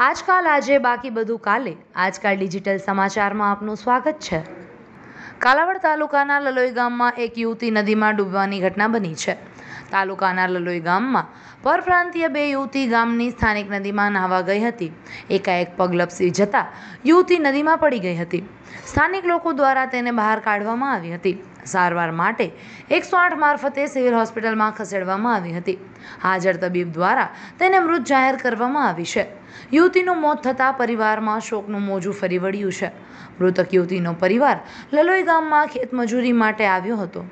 આજકાલ આજે બાકી બધું કાલે આજકાલ ડિજિટલ સમાચારમાં આપનું સ્વાગત છે કાલાવડ તાલુકાના લલોઈ ગામમાં એક યુવતી નદીમાં ડૂબવાની ઘટના બની છે તાલુકાના લલોઈ ગામમાં પરપ્રાંતીય બે યુવતી ગામની સ્થાનિક નદીમાં નાહવા ગઈ હતી એકાએક પગ લપસી જતાં યુવતી નદીમાં પડી ગઈ હતી સ્થાનિક લોકો દ્વારા તેને બહાર કાઢવામાં આવી હતી સારવાર માટે એકસો આઠ મારફતે સિવિલ હોસ્પિટલમાં ખસેડવામાં આવી હતી હાજર તબીબ દ્વારા તેને મૃત જાહેર કરવામાં આવી છે યુવતીનું મોત થતાં પરિવારમાં શોકનું મોજું ફરી વળ્યું છે મૃતક યુવતીનો પરિવાર લલોઈ ગામમાં ખેતમજૂરી માટે આવ્યો હતો